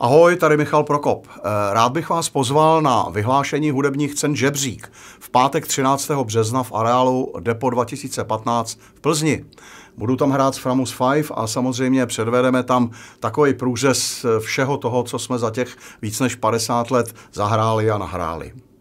Ahoj, tady Michal Prokop. Eh, rád bych vás pozval na vyhlášení hudebních cen Žebřík v pátek 13. března v areálu Depo 2015 v Plzni. Budu tam hrát s Framus 5 a samozřejmě předvedeme tam takový průřez eh, všeho toho, co jsme za těch víc než 50 let zahráli a nahráli.